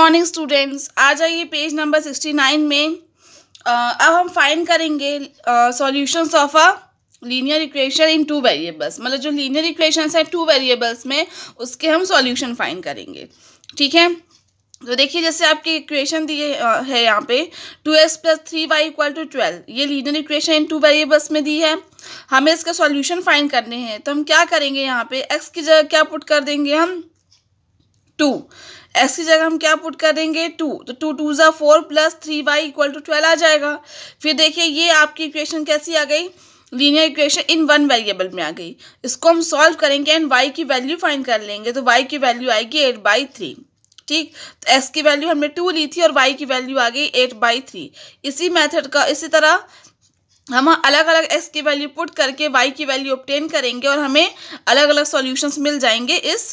morning students आ जाइए page number sixty nine में आ, अब हम फाइंड करेंगे solutions of a linear equation in two variables मतलब जो लीनियर इक्वेशंस हैं टू वेरिएबल्स में उसके हम सॉल्यूशन फाइंड करेंगे ठीक है तो देखिए जैसे आपकी इक्वेशन दिए है यहाँ पे two x plus three y equal to twelve ये linear equation in two variables में दी है हमें इसका सॉल्यूशन फाइंड करने हैं तो हम क्या करेंगे यहाँ पे एक्स की जगह क्या पुट कर देंगे हम टू एक्स की जगह हम क्या पुट करेंगे टू तो टू टू ज़ा four plus three y equal to twelve आ जाएगा फिर देखिए ये आपकी इक्वेशन कैसी आ गई linear equation in one variable में आ गई इसको हम सॉल्व करेंगे एंड वाई की वैल्यू फाइंड कर लेंगे तो वाई की वैल्यू आएगी एट बाई थ्री ठीक तो एक्स की वैल्यू हमने टू ली थी और वाई की वैल्यू आ गई एट बाई थ्री इसी मेथड का इसी तरह हम अलग अलग एक्स की वैल्यू पुट करके वाई की वैल्यू ऑप्टेन करेंगे और हमें अलग अलग सॉल्यूशंस मिल जाएंगे इस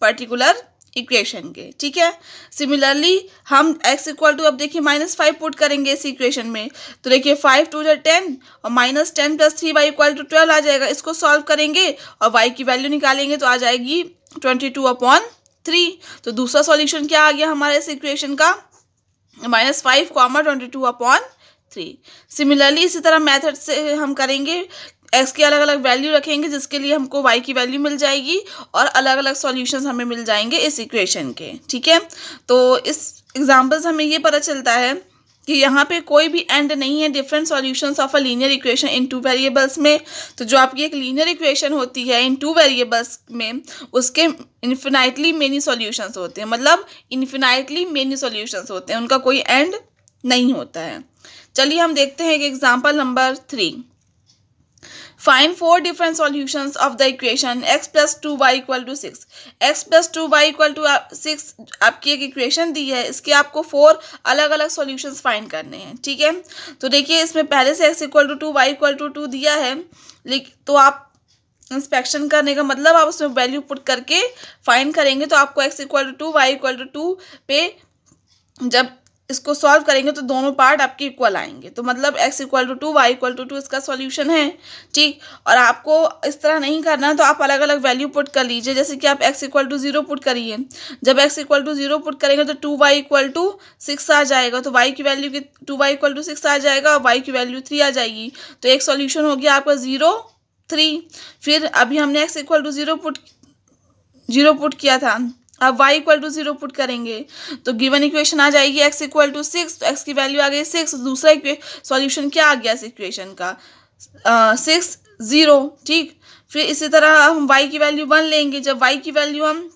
पर्टिकुलर इक्वेशन के ठीक है सिमिलरली हम x इक्वल टू अब देखिए माइनस फाइव पुट करेंगे इस इक्वेशन में तो देखिए फाइव टू जो टेन और minus ten plus three y equal to twelve आ जाएगा इसको सॉल्व करेंगे और y की वैल्यू निकालेंगे तो आ जाएगी ट्वेंटी टू अपॉन थ्री तो दूसरा सॉल्यूशन क्या आ गया हमारे इस इक्वेशन का minus five comma twenty two upon three similarly इसी तरह मेथड से हम करेंगे एक्स की अलग अलग वैल्यू रखेंगे जिसके लिए हमको वाई की वैल्यू मिल जाएगी और अलग अलग सॉल्यूशंस हमें मिल जाएंगे इस इक्वेशन के ठीक है तो इस एग्ज़ाम्पल्स से हमें ये पता चलता है कि यहाँ पे कोई भी एंड नहीं है different solutions of a linear equation in two variables में तो जो आपकी एक लीनियर इक्वेशन होती है इन टू वेरिएबल्स में उसके इन्फिनाइटली मेनी सॉल्यूशंस होते हैं मतलब इन्फिनाइटली मेनी सॉल्यूशंस होते हैं उनका कोई एंड नहीं होता है चलिए हम देखते हैं एक example number three find four different solutions of the equation x plus two y equal to six x plus two y equal to six आपकी एक इक्वेशन दी है इसके आपको फोर अलग अलग सॉल्यूशन फाइंड करने हैं ठीक है तो देखिए इसमें पहले से x equal to two y equal to two दिया है लेकिन तो आप इंस्पेक्शन करने का मतलब आप उसमें वैल्यू पुट करके फाइंड करेंगे तो आपको x equal to two y equal to two पे जब इसको सॉल्व करेंगे तो दोनों पार्ट आपके इक्वल आएंगे तो मतलब x equal to two y equal to two इसका सॉल्यूशन है ठीक और आपको इस तरह नहीं करना है तो आप अलग अलग वैल्यू पुट कर लीजिए जैसे कि आप x equal to zero put करिए जब x equal to zero put करेंगे तो two y equal to six आ जाएगा तो y की वैल्यू की two y equal to six आ जाएगा और वाई की वैल्यू थ्री आ जाएगी तो एक सॉल्यूशन हो गया आपका ज़ीरो थ्री फिर अभी हमने x equal to zero put zero put किया था अब y equal to zero put करेंगे तो गिवन इक्वेशन आ जाएगी x इक्वल टू सिक्स तो एक्स की वैल्यू आ गई सिक्स दूसरा सॉल्यूशन क्या आ गया इस इक्वेशन का सिक्स ज़ीरो ठीक फिर इसी तरह हम y की वैल्यू वन लेंगे जब y की वैल्यू हम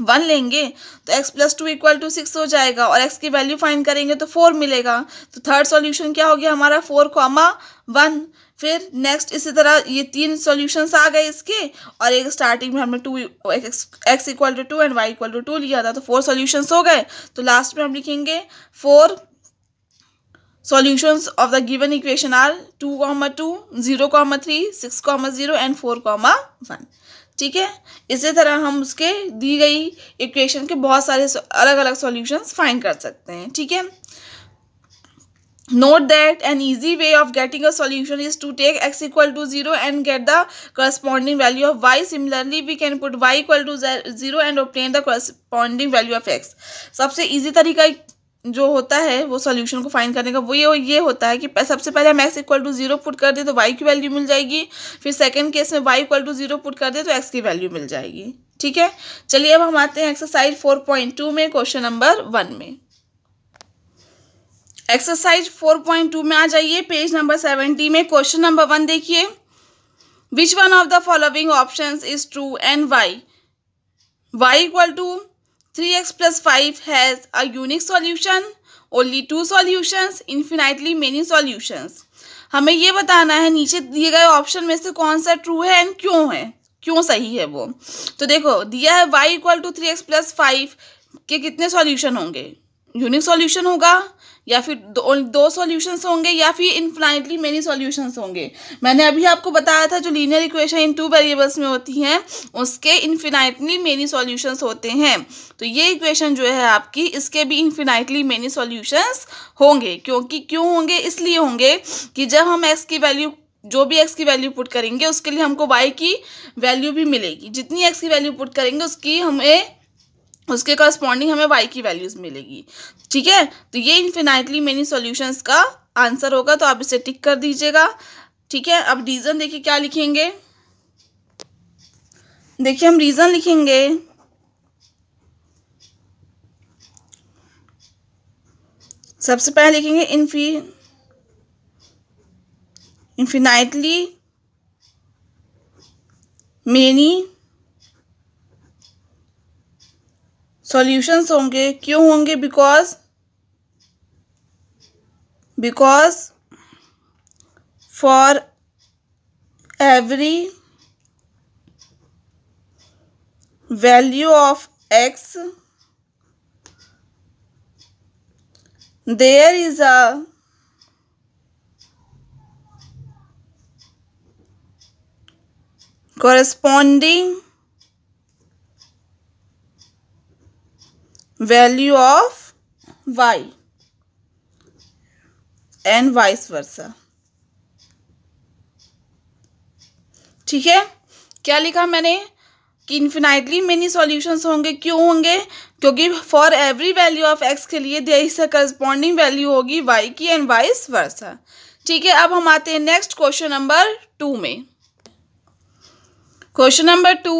वन लेंगे तो x plus two equal to six हो जाएगा और एक्स की वैल्यू फाइंड करेंगे तो फोर मिलेगा तो थर्ड सॉल्यूशन क्या हो गया हमारा फोर कॉमा वन फिर नेक्स्ट इसी तरह ये तीन सॉल्यूशंस आ गए इसके और एक स्टार्टिंग में हमने two x equal to two and y equal to two लिया था तो फोर सॉल्यूशंस हो गए तो लास्ट में हम लिखेंगे four solutions of the given equation are two comma two zero comma three six comma zero and four comma one ठीक है इसी तरह हम उसके दी गई इक्वेशन के बहुत सारे अलग अलग सॉल्यूशंस फाइंड कर सकते हैं ठीक है note that an easy way of getting a solution is to take x equal to zero and get the corresponding value of y similarly we can put y equal to zero and obtain the corresponding value of x सबसे easy तरीका जो होता है वो solution को find करने का वो ये ये होता है कि सबसे पहले हम x equal to zero put कर दे तो वाई की वैल्यू मिल जाएगी फिर सेकंड केस में y equal to zero put कर दे तो एक्स की वैल्यू मिल जाएगी ठीक है चलिए अब हम आते हैं एक्सरसाइज फोर पॉइंट टू में क्वेश्चन नंबर वन में एक्सरसाइज फोर पॉइंट टू में आ जाइए पेज नंबर सेवेंटी में क्वेश्चन नंबर वन देखिए which one of the following option is true and y y equal to x plus five has a unique solution only two solutions infinitely many solutions हमें ये बताना है नीचे दिए गए option में से कौन सा ट्रू है एंड क्यों है क्यों सही है वो तो देखो दिया है y equal to three x plus five के कितने सॉल्यूशन होंगे यूनिक सॉल्यूशन होगा या फिर दो दो सॉल्यूशंस होंगे या फिर इनफिनाइटली मेनी सॉल्यूशंस होंगे मैंने अभी आपको बताया था जो linear equation in two variables में होती हैं उसके इनफिनाइटली मेनी सॉल्यूशंस होते हैं तो ये इक्वेशन जो है आपकी इसके भी इनफिनाइटली मेनी सॉल्यूशंस होंगे क्योंकि क्यों होंगे इसलिए होंगे कि जब हम एक्स की वैल्यू जो भी एक्स की वैल्यू पुट करेंगे उसके लिए हमको वाई की वैल्यू भी मिलेगी जितनी एक्स की वैल्यू पुट करेंगे उसकी हमें उसके करस्पॉन्डिंग हमें वाई की वैल्यूज़ मिलेगी ठीक है तो ये इन्फिनाइटली मेनी सॉल्यूशंस का आंसर होगा तो आप इसे टिक कर दीजिएगा ठीक है अब रीज़न देखिए क्या लिखेंगे देखिए हम रीज़न लिखेंगे सबसे पहले लिखेंगे इन्फी इन्फिनाइटली मेनी सॉल्यूशंस होंगे क्यों होंगे because because for every value of x there is a corresponding value of y and vice versa ठीक है क्या लिखा मैंने कि इन्फिनाइटली मेनी सॉल्यूशंस होंगे क्यों होंगे क्योंकि for every value of x के लिए there is a corresponding value होगी वाई की एंड वाइस वर्सा ठीक है अब हम आते हैं नेक्स्ट क्वेश्चन नंबर टू में question number two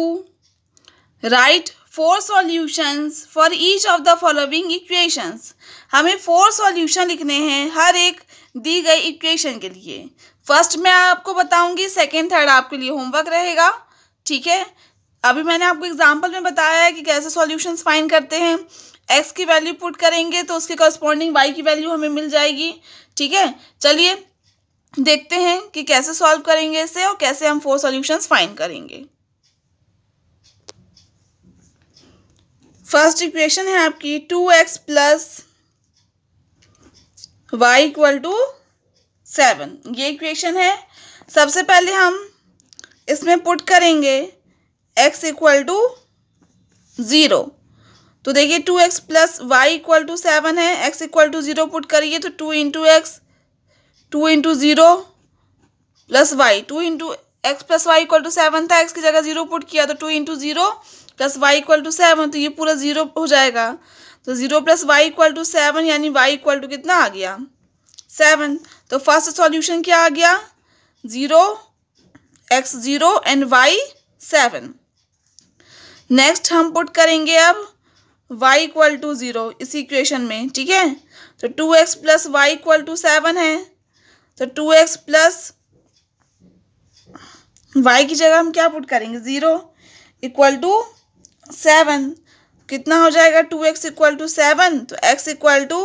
write four solutions for each of the following equations हमें फोर सॉल्यूशन लिखने हैं हर एक दी गई इक्वेशन के लिए फर्स्ट मैं आपको बताऊंगी सेकेंड थर्ड आपके लिए होमवर्क रहेगा ठीक है अभी मैंने आपको एग्जाम्पल में बताया है कि कैसे सॉल्यूशंस फाइंड करते हैं एक्स की वैल्यू पुट करेंगे तो उसके कॉरस्पॉन्डिंग वाई की वैल्यू हमें मिल जाएगी ठीक है चलिए देखते हैं कि कैसे सॉल्व करेंगे इसे और कैसे हम फोर सॉल्यूशंस फाइंड करेंगे फर्स्ट इक्वेशन है आपकी two x plus y equal to seven ये इक्वेशन है सबसे पहले हम इसमें पुट करेंगे एक्स इक्वल टू ज़ीरो तो देखिए two x plus y equal to seven है x equal to zero put करिए तो two into x two into zero plus y two into x plus y equal to seven था x की जगह zero put किया तो two into zero plus y equal to seven तो ये पूरा ज़ीरो हो जाएगा तो zero plus y equal to seven यानी वाई इक्वल टू कितना आ गया सेवन तो फर्स्ट सॉल्यूशन क्या आ गया zero x zero and y seven next हम पुट करेंगे अब y इक्वल टू ज़ीरो इस इक्वेशन में ठीक है तो two x plus y equal to seven है तो टू एक्स प्लस वाई की जगह हम क्या पुट करेंगे ज़ीरो इक्वल टू सेवन कितना हो जाएगा two x equal to seven तो x equal to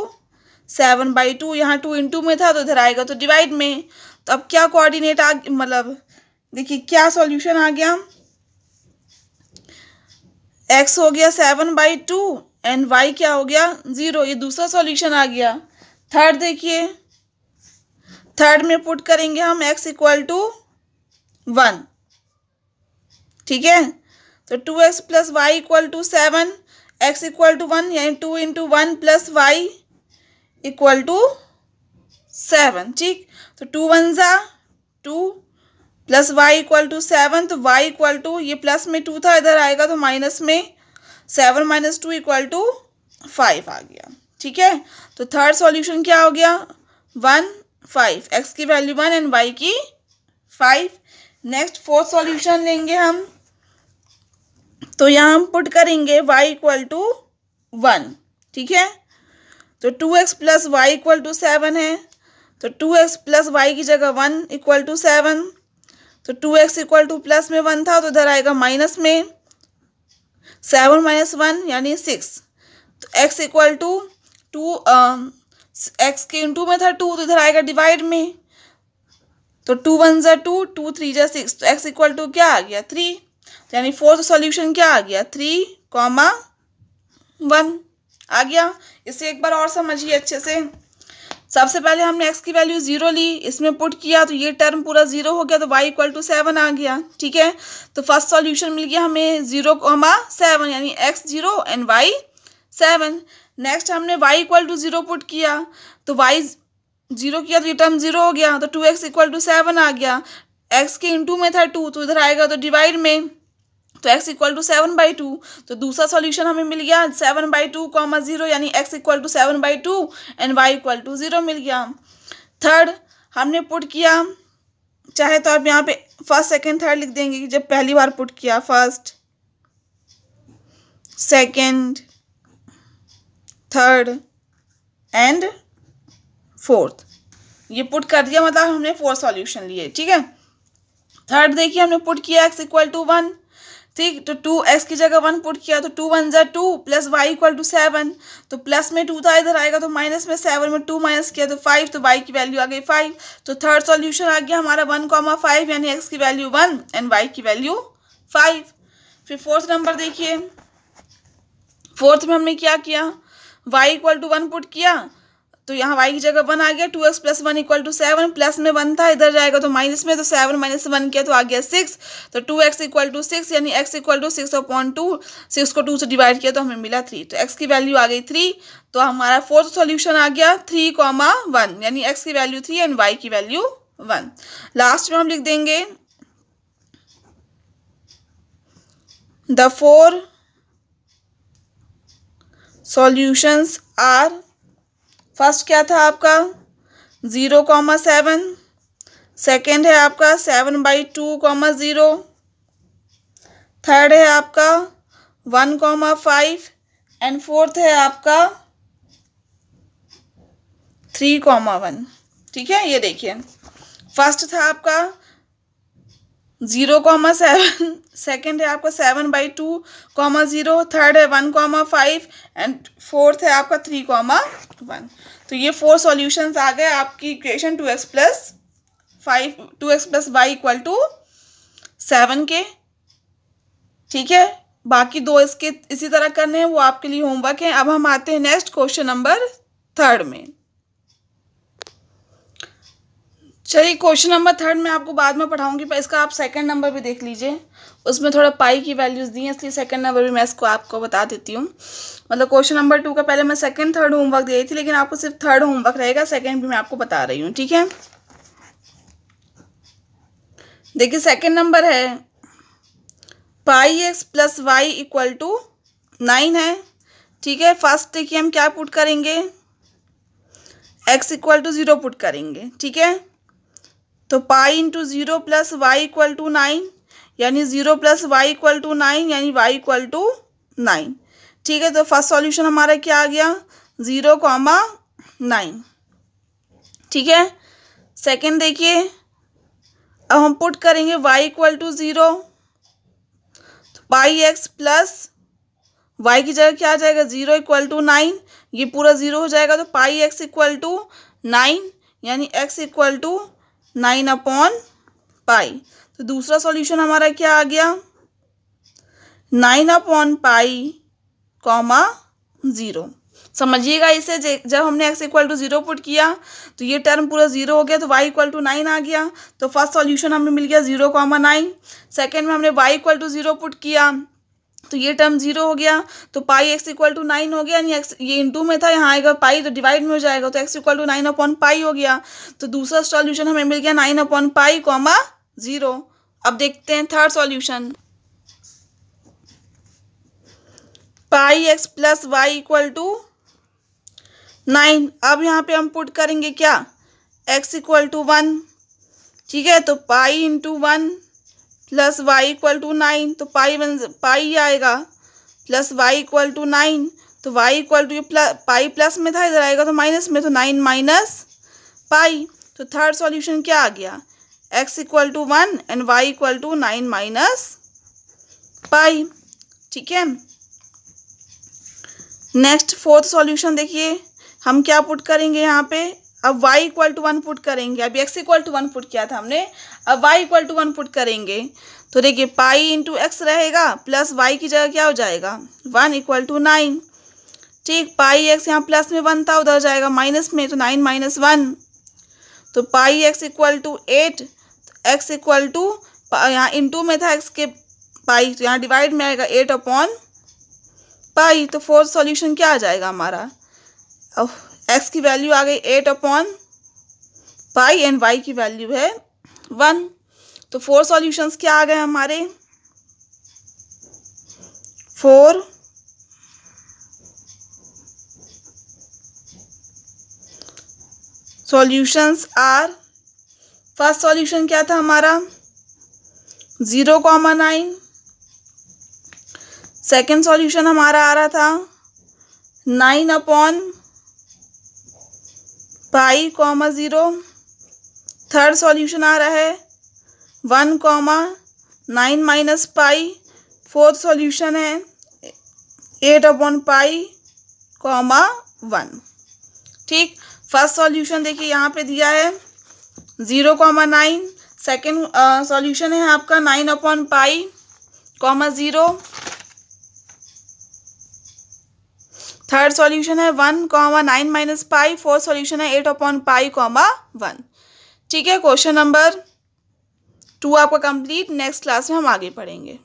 seven by two यहाँ टू इंटू में था तो इधर आएगा तो डिवाइड में तो अब क्या कोऑर्डिनेट आ मतलब देखिए क्या सॉल्यूशन आ गया एक्स हो गया seven by two and y क्या हो गया ज़ीरो ये दूसरा सॉल्यूशन आ गया थर्ड देखिए थर्ड में पुट करेंगे हम एक्स इक्वल टू वन ठीक है तो two x plus y equal to seven x equal to one यानी two into one plus y equal to seven ठीक तो टू वन ज़ा two plus y equal to seven तो y equal to ये plus में two था इधर आएगा तो माइनस में seven minus two equal to five आ गया ठीक है तो थर्ड सॉल्यूशन क्या हो गया वन फाइव एक्स की वैल्यू वन एंड वाई की फाइव नेक्स्ट फोर्थ सॉल्यूशन लेंगे हम तो यहाँ हम पुट करेंगे y इक्वल टू वन ठीक है तो two x plus y equal to seven है तो टू एक्स प्लस वाई की जगह वन इक्वल टू सेवन तो two x equal to plus में वन था तो इधर आएगा माइनस में सेवन माइनस वन यानी सिक्स तो x equal to two x के इंटू में था टू तो इधर आएगा डिवाइड में तो टू वन जो टू टू थ्री जो सिक्स तो एक्स इक्वल टू क्या आ गया थ्री यानी फोर्थ सॉल्यूशन क्या आ गया थ्री कॉमा वन आ गया इसे एक बार और समझिए अच्छे से सबसे पहले हमने एक्स की वैल्यू जीरो ली इसमें पुट किया तो ये टर्म पूरा जीरो हो गया तो वाई इक्वल टू सेवन आ गया ठीक है तो फर्स्ट सॉल्यूशन मिल गया हमें जीरो कॉमा सेवन यानी x zero and y seven next हमने y equal to zero put किया तो वाई जीरो किया तो ये टर्म जीरो हो गया तो two x equal to seven आ गया एक्स के इंटू में था टू तो इधर आएगा तो डिवाइड में तो x equal to seven by two तो दूसरा सॉल्यूशन हमें मिल गया seven by two comma zero यानी x equal to seven by two and y equal to zero मिल गया थर्ड हमने पुट किया चाहे तो आप यहाँ पे फर्स्ट सेकेंड थर्ड लिख देंगे कि जब पहली बार पुट किया first second third and fourth ये पुट कर दिया मतलब हमने फोर सॉल्यूशन लिए ठीक है थर्ड देखिए हमने पुट किया एक्स इक्वल टू वन ठीक तो टू एक्स की जगह वन पुट किया तो टू वन जै two plus y equal to seven तो प्लस में टू था इधर आएगा तो माइनस में सेवन में टू माइनस किया तो फाइव तो वाई की वैल्यू आ गई फाइव तो थर्ड सॉल्यूशन आ गया हमारा वन कॉमा फाइव यानी एक्स की वैल्यू वन एंड वाई की वैल्यू फाइव फिर फोर्थ नंबर देखिए फोर्थ में हमने क्या किया y equal to one put किया तो यहाँ वाई की जगह वन आ गया two x plus one equal to seven plus में वन था इधर जाएगा तो माइनस में तो सेवन माइनस वन किया तो आ गया सिक्स तो two x equal to six यानी x equal to six point two six को टू से डिवाइड किया तो हमें मिला थ्री तो एक्स की वैल्यू आ गई थ्री तो हमारा फोर्थ सोल्यूशन आ गया थ्री कॉमा वन यानी एक्स की वैल्यू थ्री एंड वाई की वैल्यू वन लास्ट में हम लिख देंगे the four solutions are first क्या था आपका ज़ीरो कॉमा सेवन सेकेंड है आपका seven by two comma zero third है आपका one comma five and fourth है आपका थ्री कॉमा वन ठीक है ये देखिए फर्स्ट था आपका ज़ीरो कॉमा सेवन सेकेंड है आपका seven by two comma zero third है one comma five and fourth है आपका थ्री कॉमा वन तो ये फोर सॉल्यूशंस आ गए आपकी equation two x plus five two x plus y equal to seven के ठीक है बाकी दो इसके इसी तरह करने हैं वो आपके लिए होमवर्क हैं अब हम आते हैं नेक्स्ट क्वेश्चन नंबर थर्ड में चलिए क्वेश्चन नंबर थर्ड मैं आपको बाद में पढ़ाऊंगी पर इसका आप सेकंड नंबर भी देख लीजिए उसमें थोड़ा पाई की वैल्यूज़ दी हैं इसलिए सेकंड नंबर भी मैं इसको आपको बता देती हूँ मतलब क्वेश्चन नंबर टू का पहले मैं सेकंड थर्ड होमवर्क दे रही थी लेकिन आपको सिर्फ थर्ड होमवर्क रहेगा सेकंड भी मैं आपको बता रही हूँ ठीक है देखिए सेकेंड नंबर है pi x plus y equal to nine है ठीक है फर्स्ट देखिए हम क्या पुट करेंगे x equal to zero put करेंगे ठीक है तो pi into zero plus y equal to nine यानी zero plus y equal to nine यानी वाई इक्वल टू नाइन ठीक है तो फर्स्ट सॉल्यूशन हमारा क्या आ गया ज़ीरो कॉमा नाइन ठीक है सेकेंड देखिए अब हम पुट करेंगे वाई इक्वल टू ज़ीरो तो पाई एक्स प्लस वाई की जगह क्या आ जाएगा ज़ीरो इक्वल टू नाइन ये पूरा ज़ीरो हो जाएगा तो pi x equal to nine यानी x equal to nine upon pi तो दूसरा सॉल्यूशन हमारा क्या आ गया nine upon pi comma zero समझिएगा इसे जब हमने x equal to zero put किया तो ये टर्म पूरा जीरो हो गया तो वाई इक्वल टू नाइन आ गया तो फर्स्ट सॉल्यूशन हमें मिल गया जीरो कॉमा नाइन सेकेंड में हमने y equal to zero put किया तो ये टर्म जीरो हो गया तो pi x equal to nine हो गया यानी एक्स ये इंटू में था यहाँ आएगा पाई तो डिवाइड में हो जाएगा तो x equal to nine upon pi हो गया तो दूसरा सॉल्यूशन हमें मिल गया nine upon pi comma zero अब देखते हैं third solution pi x plus y equal to nine अब यहाँ पे हम पुट करेंगे क्या एक्स इक्वल टू वन ठीक है तो pi into one plus y equal to nine तो पाई बन पाई आएगा plus y equal to nine तो y equal to plus pi plus में था इधर आएगा तो माइनस में तो नाइन माइनस पाई तो थर्ड सॉल्यूशन क्या आ गया x equal to one and y equal to nine minus pi ठीक है नेक्स्ट फोर्थ सॉल्यूशन देखिए हम क्या पुट करेंगे यहाँ पे अब y equal to one put करेंगे अभी x equal to one put किया था हमने अब y equal to one put करेंगे तो देखिए पाई इंटू एक्स रहेगा प्लस y की जगह क्या हो जाएगा वन इक्वल टू नाइन ठीक पाई एक्स यहाँ प्लस में वन था उधर जाएगा माइनस में तो नाइन माइनस वन तो pi x equal to eight x equal to यहाँ इंटू में था एक्स के पाई तो यहाँ डिवाइड में आएगा एट अपॉन पाई तो फोर्थ सॉल्यूशन क्या आ जाएगा हमारा ओह एक्स की वैल्यू आ गई eight upon pi and y की वैल्यू है वन तो फोर सॉल्यूशंस क्या आ गए हमारे four solutions are first solution क्या था हमारा zero comma nine second solution हमारा आ रहा था nine upon pi comma zero third solution आ रहा है one comma nine minus pi fourth solution है eight upon pi comma one ठीक फर्स्ट सॉल्यूशन देखिए यहाँ पे दिया है zero comma nine second solution है आपका nine upon pi comma zero third solution है one comma nine minus pi fourth solution है eight upon pi comma one ठीक है क्वेश्चन नंबर टू आपका कंप्लीट नेक्स्ट क्लास में हम आगे पढ़ेंगे